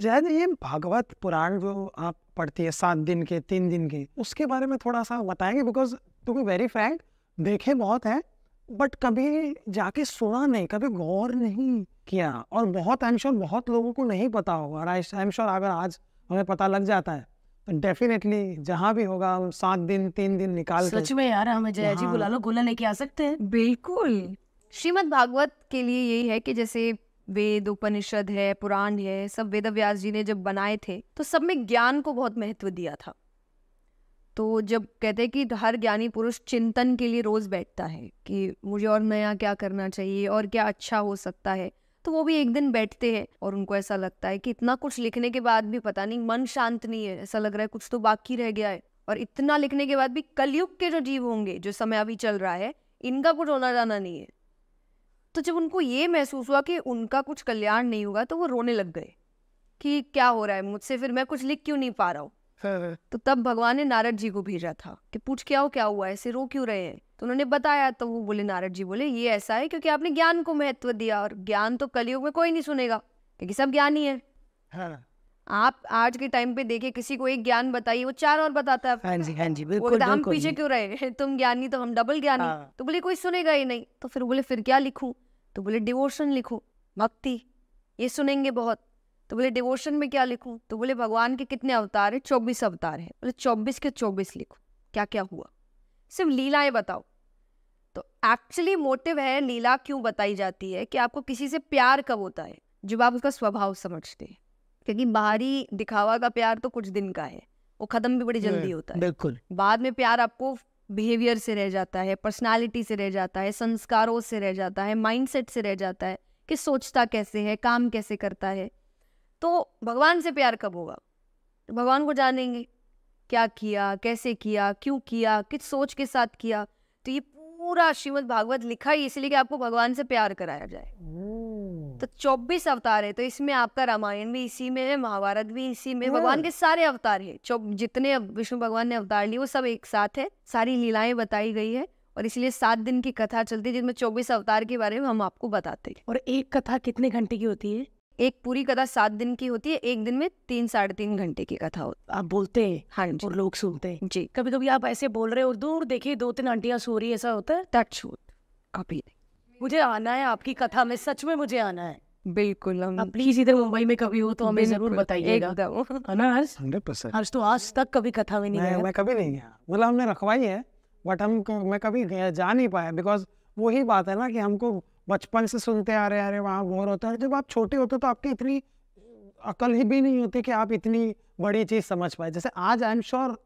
जैन ये भागवत पुराण जो आप पढ़ती है सात दिन के तीन दिन के उसके बारे में थोड़ा सा बताएंगे because to be very frank देखे बहुत हैं बट कभी जाके सुना नहीं कभी गौर नहीं किया और बहुत आई एम श्योर बहुत लोगों को नहीं पता होगा और आई एम श्योर अगर आज हमें पता लग जाता है तो डेफिनेटली जहाँ भी होगा हम सात दिन तीन दिन निकाल सच में यार हमें जया जी बुला लो गोला लेके आ सकते हैं बिल्कुल श्रीमद भागवत के लिए यही है कि जैसे वेद उपनिषद है पुराण है सब वेद व्यास जी ने जब बनाए थे तो सब में ज्ञान को बहुत महत्व दिया था तो जब कहते हैं कि हर ज्ञानी पुरुष चिंतन के लिए रोज़ बैठता है कि मुझे और नया क्या करना चाहिए और क्या अच्छा हो सकता है तो वो भी एक दिन बैठते हैं और उनको ऐसा लगता है कि इतना कुछ लिखने के बाद भी पता नहीं मन शांत नहीं है ऐसा लग रहा है कुछ तो बाकी रह गया है और इतना लिखने के बाद भी कलयुग के जो जीव होंगे जो समय अभी चल रहा है इनका कुछ होना जाना नहीं है तो जब उनको ये महसूस हुआ कि उनका कुछ कल्याण नहीं होगा तो वो रोने लग गए कि क्या हो रहा है मुझसे फिर मैं कुछ लिख क्यों नहीं पा रहा हूँ हाँ। तो तब भगवान ने नारद जी को भेजा था कि पूछ क्या हो क्या हुआ ऐसे रो क्यों रहे हैं तो उन्होंने बताया तो वो बोले नारद जी बोले ये ऐसा है क्योंकि आपने ज्ञान को महत्व दिया और ज्ञान तो कलयुग में कोई नहीं सुनेगा क्योंकि सब ज्ञान ही है हाँ। आप आज के टाइम पे देखिए किसी को एक ज्ञान बताइए वो चार और बताता है हाँ जी, हाँ जी, बिल्कुल, हम पीछे क्यों रहे तुम ज्ञानी तो हम डबल ज्ञानी हाँ। तो बोले कोई सुनेगा ही नहीं तो फिर बोले फिर क्या लिखूं तो बोले डिवोशन लिखो भक्ति ये सुनेंगे बहुत तो बोले डिवोशन में क्या लिखूं तो बोले भगवान के कितने अवतार हैं चौबीस अवतार हैं बोले चौबीस के चौबीस लिखो क्या क्या हुआ सिर्फ लीलाएं बताओ तो एक्चुअली मोटिव है लीला क्यों बताई जाती है कि आपको किसी से प्यार कब होता है जब आप उसका स्वभाव समझते हैं क्योंकि बाहरी दिखावा का प्यार तो कुछ दिन का है वो खत्म भी बड़ी जल्दी होता है बिल्कुल बाद में प्यार आपको बिहेवियर से रह जाता है पर्सनालिटी से रह जाता है संस्कारों से रह जाता है माइंडसेट से रह जाता है कि सोचता कैसे है काम कैसे करता है तो भगवान से प्यार कब होगा तो भगवान को जानेंगे क्या किया कैसे किया क्यों किया किस सोच के साथ किया तो ये पूरा श्रीमद भागवत लिखा ही इसलिए कि आपको भगवान से प्यार कराया जाए तो चौबीस अवतार है तो इसमें आपका रामायण भी इसी में है महाभारत भी इसी में हाँ। भगवान के सारे अवतार है जितने विष्णु भगवान ने अवतार लिए वो सब एक साथ है सारी लीलाएं बताई गई है और इसलिए सात दिन की कथा चलती है जिसमें चौबीस अवतार के बारे में हम आपको बताते हैं और एक कथा कितने घंटे की होती है एक पूरी कथा सात दिन की होती है एक दिन में तीन साढ़े तीन घंटे की कथा होती आप बोलते हैं हाँ जी और लोग सुनते हैं जी कभी कभी आप ऐसे बोल रहे हो दूर देखिए दो तीन आंटियां सो रही ऐसा होता है टच छूट कभी मुझे आना है आपकी कथा में सच में मुझे आना है बिल्कुल हम प्लीज इधर मुंबई में कभी हो तो हमें जरूर बताइएगा तो आज तक कभी कथा में नहीं मैं, कभी नहीं गया बोला हमने रखवाई है बट हम मैं कभी जा नहीं पाया बिकॉज वही बात है ना कि हमको बचपन से सुनते आ रहे अरे वहाँ बोर होता है जब आप छोटे होते तो आपकी इतनी अकल ही भी नहीं होती कि आप इतनी बड़ी चीज समझ पाए जैसे आज आई एम श्योर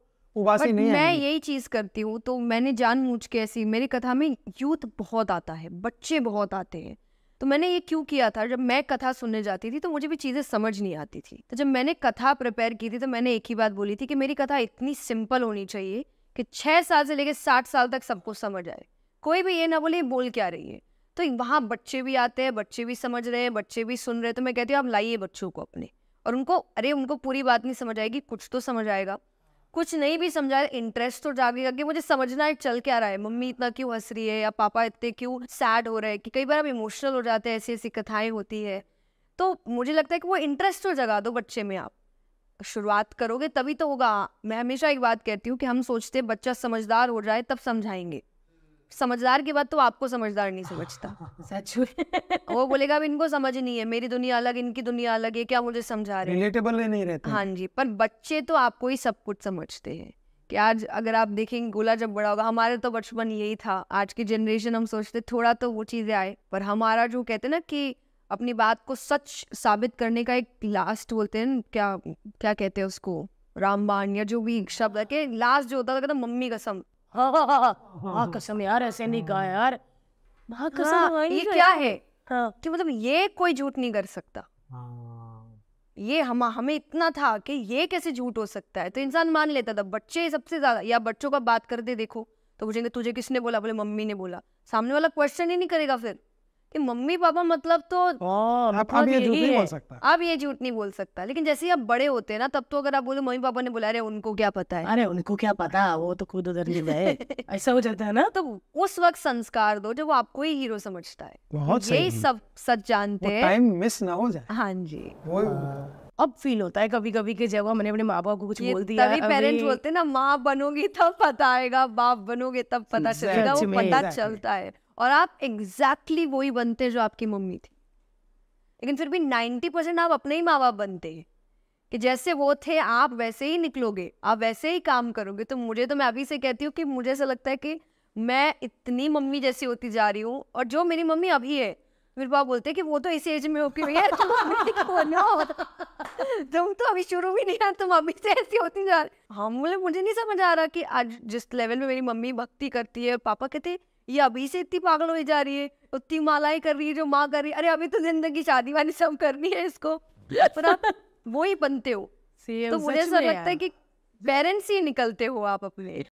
उबासी नहीं मैं यही चीज करती हूँ तो मैंने जानबूझ के ऐसी मेरी कथा में यूथ बहुत आता है बच्चे बहुत आते हैं तो मैंने ये क्यों किया था जब मैं कथा सुनने जाती थी तो मुझे भी चीज़ें समझ नहीं आती थी तो जब मैंने कथा प्रिपेयर की थी तो मैंने एक ही बात बोली थी कि मेरी कथा इतनी सिंपल होनी चाहिए कि छः साल से लेकर साठ साल तक सबको समझ आए कोई भी ये ना बोले बोल क्या रही है तो वहाँ बच्चे भी आते हैं बच्चे भी समझ रहे हैं बच्चे भी सुन रहे हैं तो मैं कहती हूँ आप लाइए बच्चों को अपने और उनको अरे उनको पूरी बात नहीं समझ आएगी कुछ तो समझ आएगा कुछ नहीं भी समझा इंटरेस्ट तो जागेगा कि मुझे समझना है चल क्या रहा है मम्मी इतना क्यों हंस रही है या पापा इतने क्यों सैड हो रहे हैं कि कई बार आप इमोशनल हो जाते हैं ऐसी ऐसी कथाएं होती है तो मुझे लगता है कि वो इंटरेस्ट तो जगा दो बच्चे में आप शुरुआत करोगे तभी तो होगा हाँ, मैं हमेशा एक बात कहती हूँ कि हम सोचते बच्चा समझदार हो जाए तब समझाएंगे समझदार की बात तो आपको समझदार नहीं समझता सच वो बोलेगा अब इनको समझ नहीं है मेरी दुनिया अलग इनकी दुनिया अलग है क्या मुझे समझा रहे रिलेटेबल नहीं रहते हाँ जी पर बच्चे तो आपको ही सब कुछ समझते हैं कि आज अगर आप देखेंगे गोला जब बड़ा होगा हमारे तो बचपन यही था आज की जनरेशन हम सोचते थोड़ा तो वो चीज़ें आए पर हमारा जो कहते ना कि अपनी बात को सच साबित करने का एक लास्ट बोलते हैं क्या क्या कहते हैं उसको रामबाण या जो भी शब्द है कि लास्ट जो होता था कहते मम्मी कसम हाँ कसम यार ऐसे नहीं कहा यार हाँ, कसम हाँ, ये क्या है हाँ। कि मतलब ये कोई झूठ नहीं कर सकता ये हम हमें इतना था कि ये कैसे झूठ हो सकता है तो इंसान मान लेता था बच्चे सबसे ज्यादा या बच्चों का बात करते देखो तो पूछेंगे तुझे किसने बोला बोले मम्मी ने बोला सामने वाला क्वेश्चन ही नहीं करेगा फिर कि मम्मी पापा मतलब तो हाँ, मतलब आप आप ये झूठ नहीं बोल सकता आप ये झूठ नहीं बोल सकता लेकिन जैसे आप बड़े होते हैं ना तब तो अगर आप बोले मम्मी पापा ने बुला रहे उनको क्या पता है अरे उनको क्या पता वो तो खुद उधर नहीं गए ऐसा हो जाता है ना तो उस वक्त संस्कार दो जब वो आपको ही हीरो समझता है यही सब सच जानते हैं टाइम मिस ना हो जाए हाँ जी हाँ। अब फील होता है कभी कभी के जब हमने अपने माँ बाप को कुछ बोल दिया तभी पेरेंट्स बोलते ना माँ बनोगी तब पता आएगा बाप बनोगे तब पता चलेगा वो पता चलता है और आप एग्जैक्टली exactly वही बनते जो आपकी मम्मी थी लेकिन फिर भी नाइन्टी परसेंट आप अपने ही माँ बाप बनते हैं कि जैसे वो थे आप वैसे ही निकलोगे आप वैसे ही काम करोगे तो मुझे तो मैं अभी से कहती हूँ कि मुझे ऐसा लगता है कि मैं इतनी मम्मी जैसी होती जा रही हूँ और जो मेरी मम्मी अभी है मेरे पापा बोलते हैं कि वो तो इस एज में हो भैया तुम अभी तुम तो अभी शुरू भी नहीं ना तुम अभी से ऐसी होती जा रही हाँ बोले मुझे नहीं समझ आ रहा कि आज जिस लेवल में मेरी मम्मी भक्ति करती है और पापा कहते ये अभी से इतनी पागल हो जा रही है उतनी मालाएं कर रही है जो माँ कर रही है अरे अभी तो जिंदगी शादी वाली सब करनी है इसको पर आप वो ही बनते हो तो मुझे ऐसा लगता है कि पेरेंट्स ही निकलते हो आप अपने